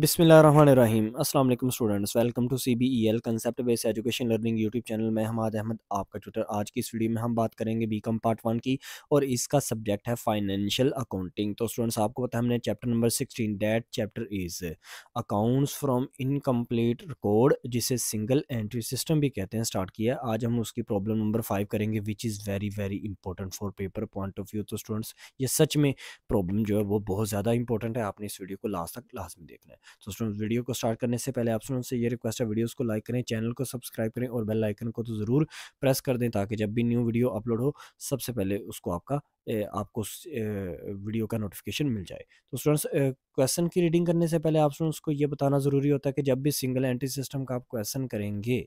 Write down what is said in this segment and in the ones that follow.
बिसमीम अल्लाम students welcome to C B E L concept based education learning YouTube channel में हमाद अहमद आपका tutor आज की इस वीडियो में हम बात करेंगे बी कॉम पार्ट वन की और इसका सब्जेक्ट है फाइनेंशियल अकाउंटिंग तो स्टूडेंट्स आपको पता है हमने chapter number sixteen that chapter is accounts from incomplete record जिसे सिंगल एंट्री सिस्टम भी कहते हैं स्टार्ट किया आज हम उसकी प्रॉब्लम नंबर फाइव करेंगे which is very very important for paper point of view तो स्टूडेंट्स ये सच में प्रॉब्लम जो है वो बहुत ज़्यादा इंपॉर्टेंट है आपने इस वीडियो को लास्ट तक लास्ट में देखना है तो स्टूडेंट वीडियो को स्टार्ट करने से पहले आप स्टूडेंट से ये रिक्वेस्ट है वीडियोस को लाइक करें चैनल को सब्सक्राइब करें और बेल आइकन को तो ज़रूर प्रेस कर दें ताकि जब भी न्यू वीडियो अपलोड हो सबसे पहले उसको आपका आपको वीडियो का नोटिफिकेशन मिल जाए तो स्टूडेंट्स क्वेश्चन की रीडिंग करने से पहले आप स्टूडेंट्स को ये बताना ज़रूरी होता है कि जब भी सिंगल एंट्री सिस्टम का आप क्वेश्चन करेंगे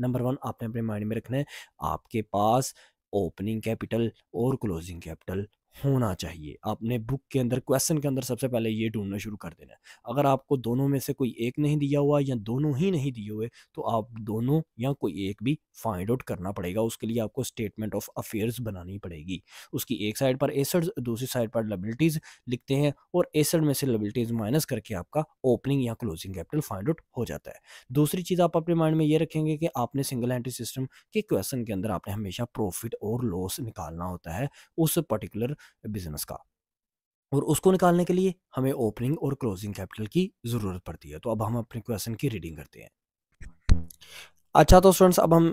नंबर वन आपने अपने माइंड में रखना है आपके पास ओपनिंग कैपिटल और क्लोजिंग कैपिटल होना चाहिए आपने बुक के अंदर क्वेश्चन के अंदर सबसे पहले ये ढूंढना शुरू कर देना है अगर आपको दोनों में से कोई एक नहीं दिया हुआ या दोनों ही नहीं दिए हुए तो आप दोनों या कोई एक भी फाइंड आउट करना पड़ेगा उसके लिए आपको स्टेटमेंट ऑफ अफेयर्स बनानी पड़ेगी उसकी एक साइड पर एसड दूसरी साइड पर लेबिलिटीज़ लिखते हैं और एसड में से लेबिलिटीज़ माइनस करके आपका ओपनिंग या क्लोजिंग कैपिटल फाइंड आउट हो जाता है दूसरी चीज़ आप अपने माइंड में ये रखेंगे कि आपने सिंगल एंट्री सिस्टम के क्वेश्चन के अंदर आपने हमेशा प्रॉफिट और लॉस निकालना होता है उस पर्टिकुलर बिज़नेस का और उसको निकालने के लिए हमें ओपनिंग और क्लोजिंग कैपिटल की ज़रूरत पड़ती है तो अब हम अपने क्वेश्चन की रीडिंग करते हैं अच्छा तो स्टूडेंट्स अब हम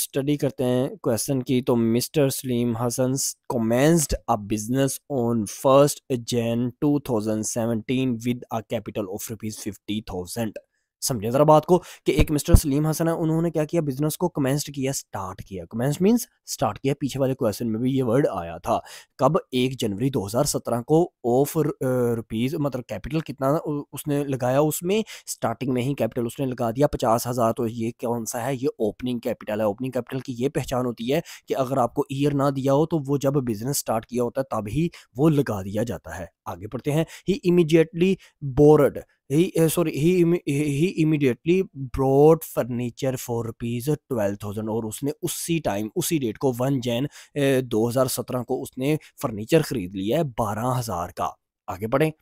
स्टडी करते हैं क्वेश्चन की तो mister Salim Hasan commenced a business on first Jan 2017 with a capital of rupees fifty thousand समझे ज़रा बात को कि एक मिस्टर सलीम हसन है उन्होंने क्या किया बिजनेस को कमेंस्ड किया स्टार्ट किया कमेंस्ड मींस स्टार्ट किया पीछे वाले क्वेश्चन में भी ये वर्ड आया था कब एक जनवरी 2017 को ऑफ रुपीज़ मतलब कैपिटल कितना उसने लगाया उसमें स्टार्टिंग में ही कैपिटल उसने लगा दिया पचास हज़ार तो ये कौन सा है ये ओपनिंग कैपिटल है ओपनिंग कैपिटल की ये पहचान होती है कि अगर आपको ईयर ना दिया हो तो वो जब बिज़नेस स्टार्ट किया होता है तब ही वो लगा दिया जाता है आगे पढ़ते हैं he immediately board he sorry he he immediately brought furniture for rupees twelve thousand और उसने उसी टाइम उसी डेट को वन जैन eh, दो हज़ार सत्रह को उसने फर्नीचर ख़रीद लिया है बारह हज़ार का आगे बढ़े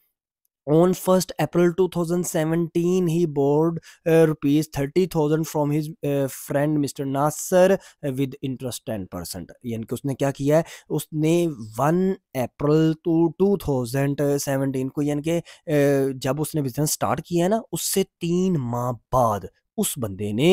on 1st april 2017 he borrowed uh, rupees 30000 from his uh, friend mr nasser uh, with interest 10% यानी कि उसने क्या किया है उसने 1 अप्रैल टू 2017 को यानी कि जब उसने बिजनेस स्टार्ट किया है ना उससे तीन माह बाद उस बंदे ने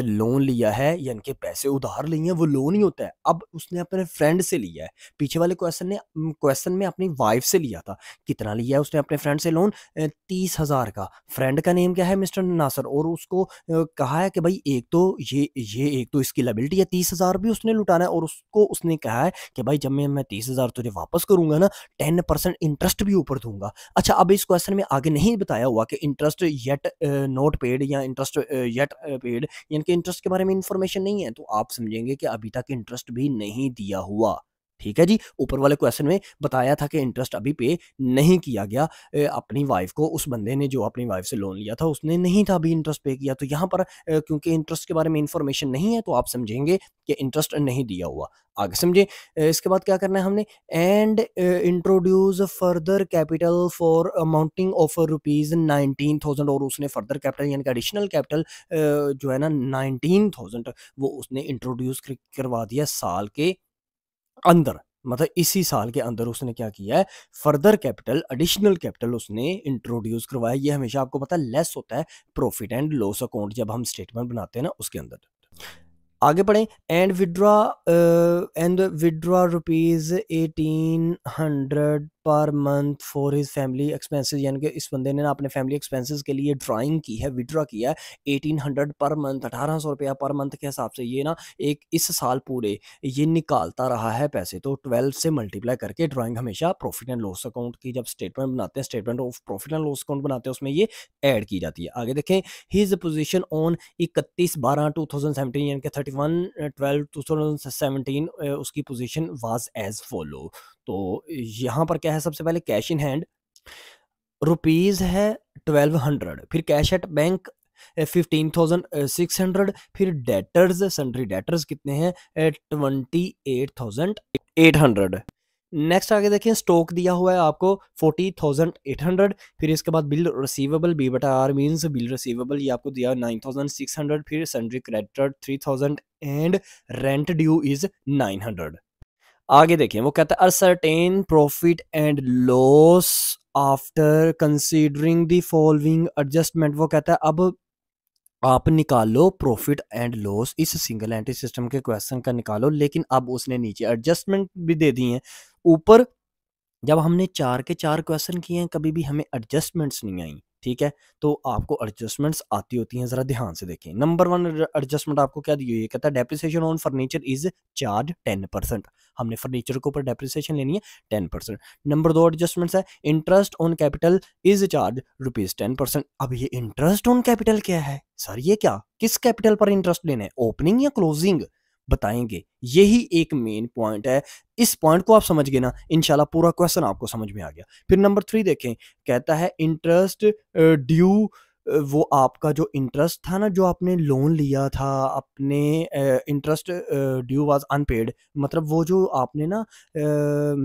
लोन लिया है यानी कि पैसे उधार लिए हैं वो लोन ही होता है अब उसने अपने फ्रेंड से लिया है पीछे वाले क्वेश्चन ने क्वेश्चन में अपनी वाइफ से लिया था कितना लिया है उसने अपने फ्रेंड से लोन तीस हज़ार का फ्रेंड का नेम क्या है मिस्टर नासर और उसको कहा है कि भाई एक तो ये ये एक तो इसकी लाइबिलिटी है तीस हज़ार भी उसने लुटाना है और उसको उसने कहा है कि भाई जब मैं मैं तीस हज़ार तुझे वापस करूँगा ना टेन परसेंट इंटरेस्ट भी ऊपर दूंगा अच्छा अब इस क्वेश्चन में आगे नहीं बताया हुआ कि इंटरेस्ट येट नोट पेड या इंटरेस्ट इंटरेस्ट येट पेड यानी कि इंटरेस्ट के बारे में इंफॉर्मेशन नहीं है तो आप समझेंगे कि अभी तक इंटरेस्ट भी नहीं दिया हुआ ठीक है जी ऊपर वाले क्वेश्चन में बताया था कि इंटरेस्ट अभी पे नहीं किया गया अपनी वाइफ को उस बंदे ने जो अपनी वाइफ से लोन लिया था उसने नहीं था अभी इंटरेस्ट पे किया तो यहाँ पर क्योंकि इंटरेस्ट के बारे में इंफॉर्मेशन नहीं है तो आप समझेंगे कि इंटरेस्ट नहीं दिया हुआ आगे समझे इसके बाद क्या करना है हमने and introduce further capital for amounting of rupees nineteen thousand और उसने फर्दर कैपिटल यानी कि एडिशनल कैपिटल जो है ना नाइनटीन थाउजेंड वो उसने इंट्रोड्यूस करवा दिया साल के अंदर मतलब इसी साल के अंदर उसने क्या किया है फर्दर कैपिटल एडिशनल कैपिटल उसने इंट्रोड्यूस करवाया ये हमेशा आपको पता है लेस होता है प्रॉफिट एंड लॉस अकाउंट जब हम स्टेटमेंट बनाते हैं ना उसके अंदर आगे पढ़ें and withdraw and withdraw rupees eighteen hundred per month for his family expenses यानी कि इस बंदे ने ना अपने फैमिली एक्सपेंसेस के लिए ड्राइंग की है विड्रा किया है एटीन हंड्रेड पर मंथ अठारह सौ रुपया पर मंथ के हिसाब से ये ना एक इस साल पूरे ये निकालता रहा है पैसे तो ट्वेल्व से मल्टीप्लाई करके ड्राइंग हमेशा प्रॉफिट एंड लॉस अकाउंट की जब स्टेटमेंट बनाते हैं statement of profit and loss account बनाते हैं उसमें ये ऐड की जाती है आगे देखें हिज पोजिशन ऑन इकतीस बारह टू थाउजेंड सेवेंटीन यानी कि thirty one twelve two thousand seventeen उसकी पोजिशन वॉज एज फॉलो तो यहाँ पर क्या है सबसे पहले कैश इन हैंड रुपीज़ है ट्वेल्व हंड्रेड फिर cash at bank fifteen thousand six hundred फिर डेटर्स सेंट्री डेटर्स कितने हैं twenty eight thousand eight hundred next आगे देखें स्टॉक दिया हुआ है आपको फोर्टी थाउजेंड एट हंड्रेड फिर इसके बाद बिल रिसीवेबल बी बटा आर मीन्स बिल रिसीवेबल ये आपको दिया नाइन थाउजेंड सिक्स हंड्रेड फिर sundry creditor three thousand and rent due is nine hundred आगे देखें वो कहता है ascertain profit and loss after considering the following adjustment वो कहता है अब आप निकालो प्रॉफिट एंड लॉस इस सिंगल एंट्री सिस्टम के क्वेश्चन का निकालो लेकिन अब उसने नीचे एडजस्टमेंट भी दे दी है ऊपर जब हमने चार के चार क्वेश्चन किए हैं कभी भी हमें एडजस्टमेंट्स नहीं आई ठीक है तो आपको एडजस्टमेंट्स आती होती हैं ज़रा ध्यान से देखें नंबर वन एडजस्टमेंट आपको क्या दी हुई है कहता है depreciation on furniture is charge ten percent हमने फर्नीचर के ऊपर डेप्रिसिएशन लेनी है टेन परसेंट नंबर दो एडजस्टमेंट है interest on capital is charge rupees ten percent अब ये इंटरेस्ट ऑन कैपिटल क्या है सर ये क्या किस कैपिटल पर इंटरेस्ट लेना है ओपनिंग या क्लोजिंग बताएंगे यही एक मेन पॉइंट है इस पॉइंट को आप समझ गए ना इनशाला पूरा क्वेश्चन आपको समझ में आ गया फिर नंबर थ्री देखें कहता है इंटरेस्ट ड्यू वो आपका जो इंटरेस्ट था ना जो आपने लोन लिया था अपने इंटरेस्ट ड्यू वाज अनपेड मतलब वो जो आपने ना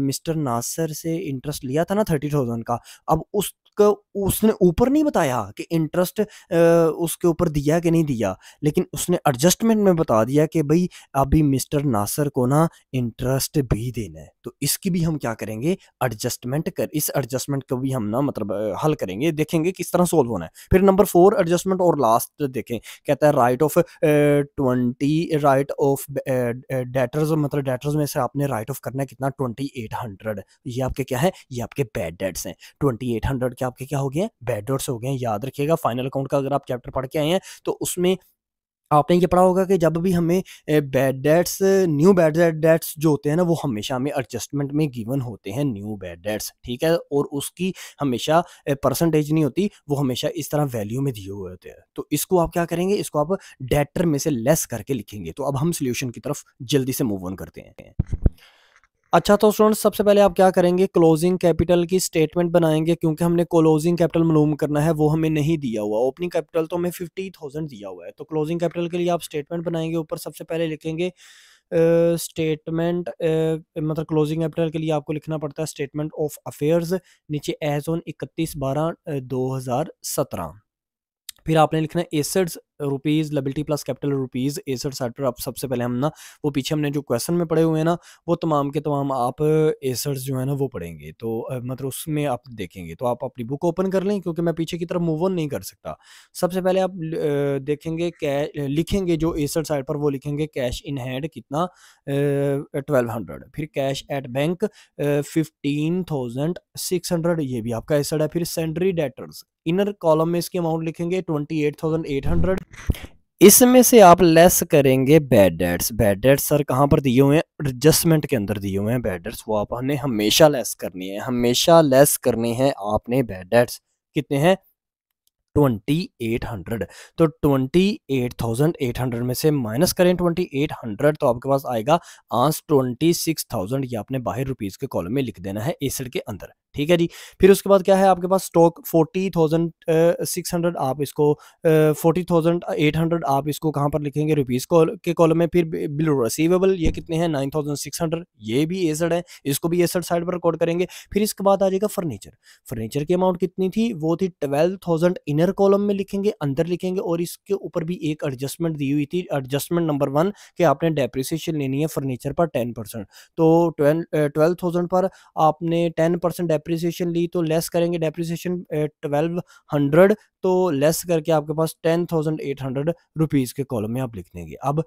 मिस्टर नासर से इंटरेस्ट लिया था ना थर्टी थाउजेंड का अब उस को उसने ऊपर नहीं बताया कि इंटरेस्ट उसके ऊपर दिया कि नहीं दिया लेकिन उसने एडजस्टमेंट में बता दिया कि भाई अभी मिस्टर नासर को ना इंटरेस्ट भी देना है तो इसकी भी हम क्या करेंगे एडजस्टमेंट कर इस एडजस्टमेंट को भी हम ना मतलब हल करेंगे देखेंगे किस तरह सोल्व होना है फिर नंबर फोर एडजस्टमेंट और लास्ट देखें कहता है write off twenty write off debtors मतलब डेटर्स में से आपने राइट ऑफ करना है कितना ट्वेंटी एट हंड्रेड ये आपके क्या है ये आपके बैड डेट्स हैं ट्वेंटी एट हंड्रेड कि आपके क्या हो गए बैड डॉट्स हो गए हैं याद रखिएगा फाइनल अकाउंट का अगर आप चैप्टर पढ़ के आए हैं तो उसमें आपने ये पढ़ा होगा कि जब भी हमें bad debts new bad debts जो होते हैं ना वो हमेशा हमें एडजस्टमेंट में गिवन होते हैं न्यू बैड डेट्स ठीक है और उसकी हमेशा परसेंटेज नहीं होती वो हमेशा इस तरह वैल्यू में दिए हुए होते हैं तो इसको आप क्या करेंगे इसको आप डेटर में से लेस करके लिखेंगे तो अब हम सोल्यूशन की तरफ जल्दी से मूव ऑन करते हैं अच्छा तो स्टूडेंट सबसे पहले आप क्या करेंगे क्लोजिंग कैपिटल की स्टेटमेंट बनाएंगे क्योंकि हमने क्लोजिंग कैपिटल मालूम करना है वो हमें नहीं दिया हुआ ओपनिंग कैपिटल तो हमें फिफ्टी थाउजेंड दिया हुआ है तो क्लोजिंग कैपिटल के लिए आप स्टेटमेंट बनाएंगे ऊपर सबसे पहले लिखेंगे स्टेटमेंट uh, uh, मतलब क्लोजिंग कैपिटल के लिए आपको लिखना पड़ता है स्टेटमेंट ऑफ अफेयर्स नीचे एज ऑन इकतीस बारह दो फिर आपने लिखना assets rupees liability plus capital rupees asset सैटर अब सबसे पहले हम ना वो पीछे हमने जो क्वेश्चन में पढ़े हुए हैं ना वो तमाम के तमाम आप एसड्स जो है ना वो पढ़ेंगे तो मतलब उसमें आप देखेंगे तो आप अपनी बुक ओपन कर लें क्योंकि मैं पीछे की तरफ मूव ऑन नहीं कर सकता सबसे पहले आप देखेंगे लिखेंगे जो एसड साइड पर वो लिखेंगे कैश इन हैंड कितना ट्वेल्व हंड्रेड फिर cash at bank fifteen thousand six hundred ये भी आपका एसड है फिर सेंडरी डेटर्स इनर कॉलम में इसकी अमाउंट लिखेंगे twenty eight thousand eight hundred इसमें से आप लेस करेंगे bad debts bad debts sir कहाँ पर दिए हुए हैं एडजस्टमेंट के अंदर दिए हुए हैं बैड डेट्स वो आपने हमेशा लेस करनी है हमेशा लेस करने हैं आपने बैड डेट्स कितने हैं 2800 तो 28,800 में से माइनस करें 2800 तो आपके पास आएगा आंस 26,000 ये आपने बाहर रुपीज़ के कॉलम में लिख देना है एसड के अंदर ठीक है जी फिर उसके बाद क्या है आपके पास stock forty thousand six hundred आप इसको फोर्टी थाउजेंड एट हंड्रेड आप इसको कहाँ पर लिखेंगे रुपीज़ कॉल के कॉलम में फिर बिलो रिसीवेबल ये कितने हैं नाइन थाउजेंड सिक्स हंड्रेड ये भी एसड है इसको भी एसड साइड पर रिकॉर्ड करेंगे फिर इसके बाद आ जाएगा फर्नीचर फर्नीचर की अमाउंट कितनी थी वो थी ट्वेल्व थाउजेंड इनर कॉलम में लिखेंगे अंदर लिखेंगे और इसके ऊपर भी एक एडजस्टमेंट दी हुई थी एडजस्टमेंट नंबर वन कि आपने डेप्रिसिएशन लेनी है फर्नीचर पर टेन परसेंट तो ट्वेल्व थाउजेंड पर आपने टेन परसेंट डेप्रिसिएशन ली तो लेस करेंगे डेप्रिसिएशन ट्वेल्व हंड्रेड तो लेस करके आपके पास ten thousand eight hundred rupees के कॉलम में आप लिख देंगे अब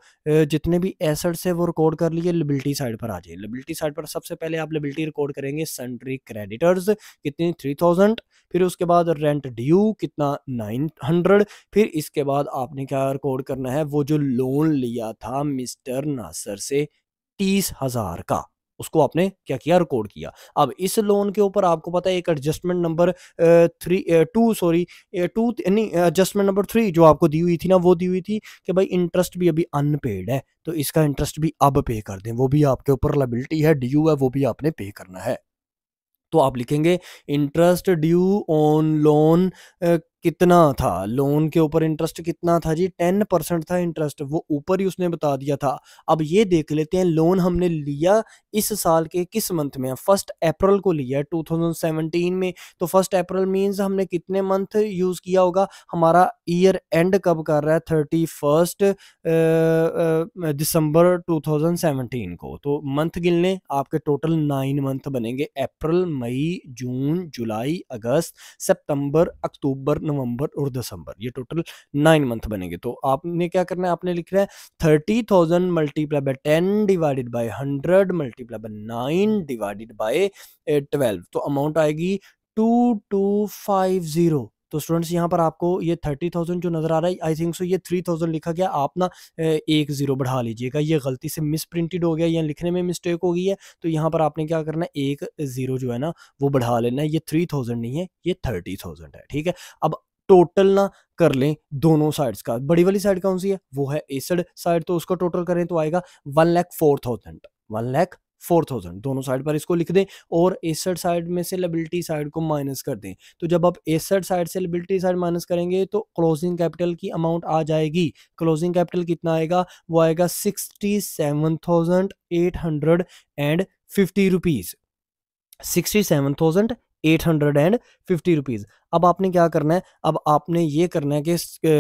जितने भी एसेट्स है वो रिकॉर्ड कर लिए लिबिलिटी साइड पर आ जाइए लिबिलिटी साइड पर सबसे पहले आप लिबिलिटी रिकॉर्ड करेंगे सेंट्री क्रेडिटर्स कितनी थ्री थाउजेंड फिर उसके बाद रेंट ड्यू कितना नाइन हंड्रेड फिर इसके बाद आपने क्या रिकॉर्ड करना है वो जो लोन लिया था मिस्टर नासर से तीस हज़ार का उसको आपने क्या किया रिकॉर्ड किया अब इस लोन के ऊपर आपको पता है एक adjustment number three two sorry two नहीं एडजस्टमेंट नंबर थ्री जो आपको दी हुई थी ना वो दी हुई थी कि भाई इंटरेस्ट भी अभी अनपेड है तो इसका इंटरेस्ट भी अब पे कर दें वो भी आपके ऊपर लाइबिलिटी है ड्यू है वो भी आपने पे करना है तो आप लिखेंगे इंटरेस्ट ड्यू ऑन लोन कितना था लोन के ऊपर इंटरेस्ट कितना था जी टेन परसेंट था इंटरेस्ट वो ऊपर ही उसने बता दिया था अब ये देख लेते हैं लोन हमने लिया इस साल के किस मंथ में फर्स्ट अप्रैल को लिया है 2017 में तो फर्स्ट अप्रैल मींस हमने कितने मंथ यूज किया होगा हमारा ईयर एंड कब कर रहा है थर्टी फर्स्ट दिसंबर सेवनटीन को तो मंथ गिनने आपके टोटल नाइन मंथ बनेंगे अप्रैल मई जून जुलाई अगस्त सितंबर अक्टूबर नवंबर और दिसंबर ये टोटल नाइन मंथ बनेंगे तो आपने क्या करना है आपने लिख रहा है thirty thousand multiply by ten divided by hundred multiply by nine divided by twelve तो अमाउंट आएगी टू टू फाइव जीरो तो स्टूडेंट्स यहाँ पर आपको ये थर्टी थाउजेंड जो नज़र आ रहा है आई थिंक सो ये थ्री थाउजेंड लिखा गया आप ना एक ज़ीरो बढ़ा लीजिएगा ये गलती से मिस प्रिंटेड हो गया या लिखने में मिस्टेक हो गई है तो यहाँ पर आपने क्या करना है एक ज़ीरो जो है ना वो बढ़ा लेना है ये थ्री थाउजेंड नहीं है ये थर्टी थाउजेंड है ठीक है अब टोटल ना कर लें दोनों साइड्स का बड़ी वाली साइड कौन सी है वो है एसड साइड तो उसका टोटल करें तो आएगा one lakh four thousand one lakh four thousand दोनों साइड पर इसको लिख दें और एसड साइड में से लेबिलिटी साइड को माइनस कर दें तो जब आप एसड साइड से लेबिलिटी साइड माइनस करेंगे तो क्लोजिंग कैपिटल की अमाउंट आ जाएगी क्लोजिंग कैपिटल कितना आएगा वो आएगा sixty seven thousand eight hundred and fifty rupees sixty seven thousand eight hundred and fifty rupees अब आपने क्या करना है अब आपने ये करना है कि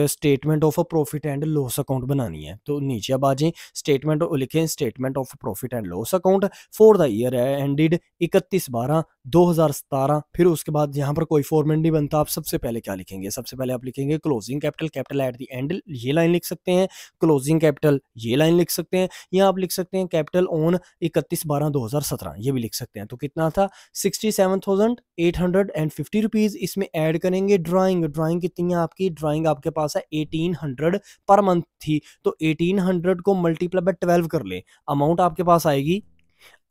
statement of a profit and loss account बनानी है तो नीचे अब आ जाए स्टेटमेंट लिखें statement of profit and loss account for the year है एंडिड इकतीस बारह दो हज़ार सतारह फिर उसके बाद यहाँ पर कोई फॉर्मेट नहीं बनता आप सबसे पहले क्या लिखेंगे सबसे पहले आप लिखेंगे closing capital capital at the end ये लाइन लिख सकते हैं क्लोजिंग कैपिटल ये लाइन लिख सकते हैं या आप लिख सकते हैं कैपिटल ऑन इकतीस बारह दो हज़ार सत्रह ये भी लिख सकते हैं तो कितना था sixty seven thousand eight hundred and fifty fifty rupees इसमें ऐड करेंगे ड्राइंग ड्राइंग कितनी है आपकी ड्राइंग आपके पास है एटीन हंड्रेड पर मंथ थी तो एटीन हंड्रेड को मल्टीप्लाई बाय ट्वेल्व कर ले अमाउंट आपके पास आएगी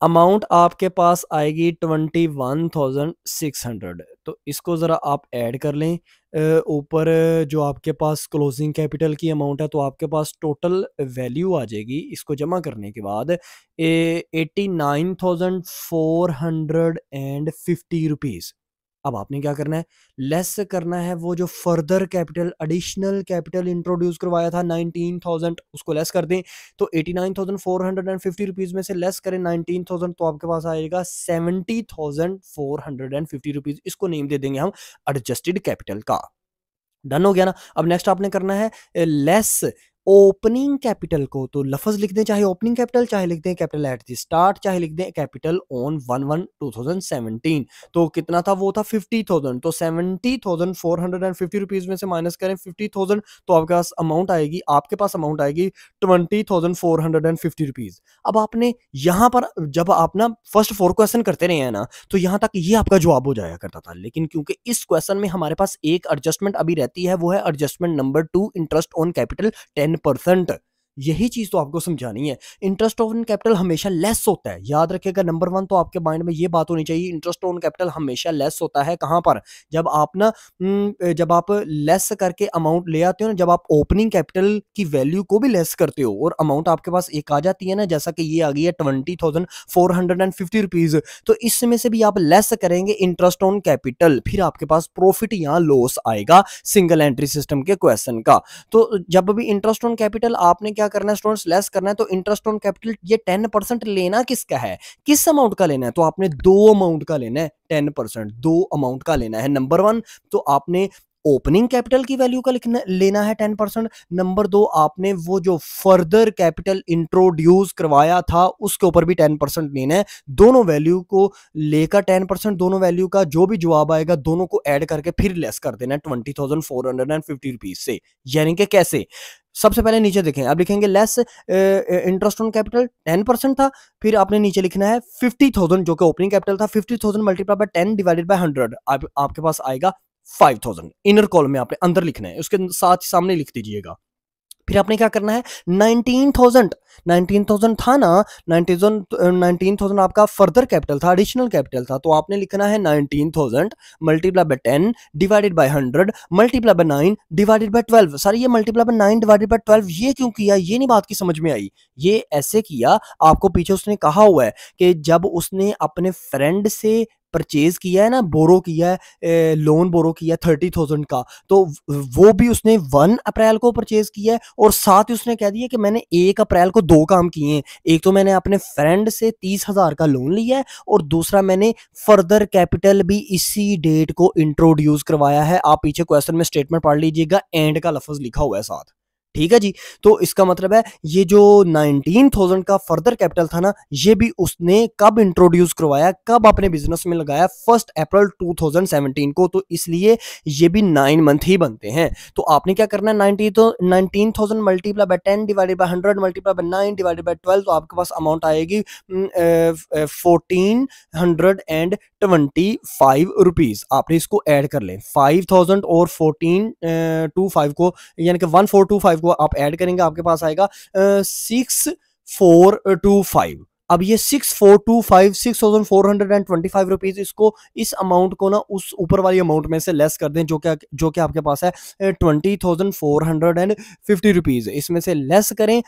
अमाउंट आपके पास आएगी twenty one thousand six hundred तो इसको ज़रा आप ऐड कर लें ऊपर जो आपके पास क्लोजिंग कैपिटल की अमाउंट है तो आपके पास टोटल वैल्यू आ जाएगी इसको जमा करने के बाद eighty nine thousand four hundred and fifty rupees अब आपने क्या करना है लेस करना है वो जो further capital additional capital introduce करवाया था 19,000 उसको लेस कर दें तो 89,450 रुपीस में से लेस करें 19,000 तो आपके पास आएगा 70,450 रुपीस इसको नेम दे देंगे हम एडजस्टेड कैपिटल का डन हो गया ना अब नेक्स्ट आपने करना है लेस ओपनिंग कैपिटल को तो लफज लिख दें चाहे ओपनिंग कैपिटल चाहे लिख दें कैपिटल एट द स्टार्ट चाहे लिख दें capital on one one two thousand seventeen तो कितना था वो था फिफ्टी थाउजेंड तो seventy thousand four hundred and fifty rupees में से माइनस करें फिफ्टी थाउजेंड तो आपके पास अमाउंट आएगी आपके पास अमाउंट आएगी twenty thousand four hundred and fifty rupees अब आपने यहाँ पर जब आप ना फर्स्ट फोर क्वेश्चन करते रहे हैं ना तो यहाँ तक ये आपका जवाब हो जाया करता था लेकिन क्योंकि इस क्वेश्चन में हमारे पास एक एडजस्टमेंट अभी रहती है वो है adjustment number two interest on capital ten porcentaje. यही चीज़ तो आपको समझानी है इंटरेस्ट ऑन कैपिटल हमेशा लेस होता है याद रखिएगा नंबर वन तो आपके माइंड में ये बात होनी चाहिए इंटरेस्ट ऑन कैपिटल हमेशा लेस होता है कहाँ पर जब आप ना हम्म, जब आप लेस करके अमाउंट ले आते हो ना जब आप ओपनिंग कैपिटल की वैल्यू को भी लेस करते हो और अमाउंट आपके पास एक आ जाती है ना जैसा कि ये आ गई है ट्वेंटी थाउजेंड तो इसमें से भी आप लेस करेंगे इंटरेस्ट ऑन कैपिटल फिर आपके पास प्रॉफिट या लॉस आएगा सिंगल एंट्री सिस्टम के क्वेश्चन का तो जब भी इंटरेस्ट ऑन कैपिटल आपने क्या क्या करना है स्टूडेंट्स लेस करना है तो इंटरेस्ट ऑन कैपिटल ये टेन परसेंट लेना किसका है किस अमाउंट का लेना है तो आपने दो अमाउंट का लेना है टेन परसेंट दो अमाउंट का लेना है नंबर वन तो आपने ओपनिंग कैपिटल की वैल्यू का लिखना लेना है टेन परसेंट नंबर दो आपने वो जो फर्दर कैपिटल इंट्रोड्यूस करवाया था उसके ऊपर भी टेन परसेंट लेना है दोनों वैल्यू को लेकर टेन परसेंट दोनों वैल्यू का जो भी जवाब आएगा दोनों को ऐड करके फिर लेस कर देना है twenty thousand four hundred and fifty rupees से यानी कि कैसे सबसे पहले नीचे देखें आप लिखेंगे less interest on capital ten percent था फिर आपने नीचे लिखना है फिफ्टी थाउजेंड जो कि ओपनिंग कैपिटल था fifty thousand multiply by ten divided by hundred आपके पास आएगा फाइव थाउजेंड इनर कॉल में आपने अंदर लिखना है उसके साथ सामने लिख दीजिएगा फिर आपने क्या करना है नाइनटीन थाउजेंड नाइनटीन थाउजेंड था ना नाइनटीन नाइनटीन थाउजेंड आपका फर्दर कैपिटल था एडिशनल कैपिटल था तो आपने लिखना है nineteen thousand multiply by ten divided by hundred multiply by nine divided by twelve sir ये multiply by nine divided by twelve ये क्यों किया ये नहीं बात की समझ में आई ये ऐसे किया आपको पीछे उसने कहा हुआ है कि जब उसने अपने फ्रेंड से परचेज़ किया है ना बोरो किया है लोन बोरो किया थर्टी थाउजेंड का तो वो भी उसने वन अप्रैल को परचेज़ किया है और साथ ही उसने कह दिया कि मैंने एक अप्रैल को दो काम किए हैं एक तो मैंने अपने फ्रेंड से तीस हज़ार का लोन लिया है और दूसरा मैंने फर्दर कैपिटल भी इसी डेट को इंट्रोड्यूस करवाया है आप पीछे क्वेश्चन में स्टेटमेंट पढ़ लीजिएगा एंड का लफज लिखा हुआ है साथ ठीक है जी तो इसका मतलब है ये जो 19,000 का फर्दर कैपिटल था ना ये भी उसने कब इंट्रोड्यूस करवाया कब अपने बिजनेस में लगाया फर्स्ट अप्रैल 2017 को तो इसलिए ये भी नाइन मंथ ही बनते हैं तो आपने क्या करना है तो nineteen thousand multiply by ten divided by hundred multiply by nine divided by twelve तो आपके पास अमाउंट आएगी fourteen hundred and twenty five rupees आपने इसको ऐड कर लें फाइव थाउजेंड और फोर्टीन टू फाइव को यानी कि वन फोर टू फाइव को आप ऐड करेंगे आपके पास आएगा सिक्स फोर टू फाइव अब ये six four two five six thousand four hundred and twenty five rupees इसको इस अमाउंट को ना उस ऊपर वाली अमाउंट में से लेस कर दें जो क्या जो कि आपके पास है twenty thousand four hundred and fifty rupees इसमें से लेस करें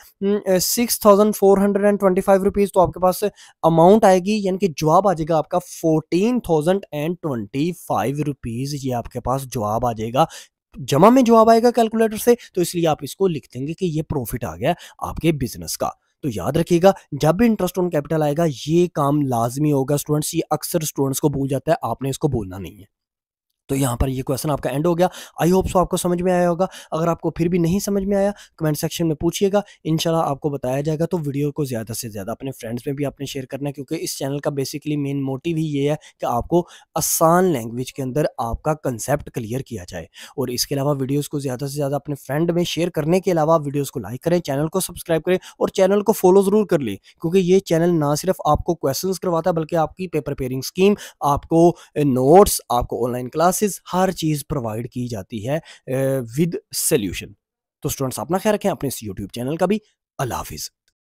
six thousand four hundred and twenty five rupees तो आपके पास अमाउंट आएगी यानी कि जवाब आ जाएगा आपका fourteen thousand and twenty five rupees ये आपके पास जवाब आ जाएगा जमा में जवाब आएगा कैलकुलेटर से तो इसलिए आप इसको लिख देंगे कि ये प्रॉफिट आ गया आपके बिजनेस का तो याद रखिएगा जब भी इंटरेस्ट ऑन कैपिटल आएगा ये काम लाजमी होगा स्टूडेंट्स ये अक्सर स्टूडेंट्स को भूल जाता है आपने इसको भूलना नहीं है तो यहाँ पर ये क्वेश्चन आपका एंड हो गया आई होप सो आपको समझ में आया होगा अगर आपको फिर भी नहीं समझ में आया कमेंट सेक्शन में पूछिएगा इनशाला आपको बताया जाएगा तो वीडियो को ज़्यादा से ज़्यादा अपने फ्रेंड्स में भी आपने शेयर करना है क्योंकि इस चैनल का बेसिकली मेन मोटिव ही ये है कि आपको आसान लैंग्वेज के अंदर आपका कंसेप्ट क्लियर किया जाए और इसके अलावा वीडियोज़ को ज़्यादा से ज़्यादा अपने फ्रेंड में शेयर करने के अलावा वीडियोज़ को लाइक करें चैनल को सब्सक्राइब करें और चैनल को फॉलो ज़रूर कर लें क्योंकि ये चैनल ना सिर्फ आपको क्वेश्चन करवाता है बल्कि आपकी पेपर पेयरिंग स्कीम आपको नोट्स आपको ऑनलाइन क्लास क्लासेस हर चीज़ प्रोवाइड की जाती है विद सोल्यूशन तो स्टूडेंट्स अपना ख्याल रखें अपने इस यूट्यूब चैनल का भी अल्लाह हाफिज़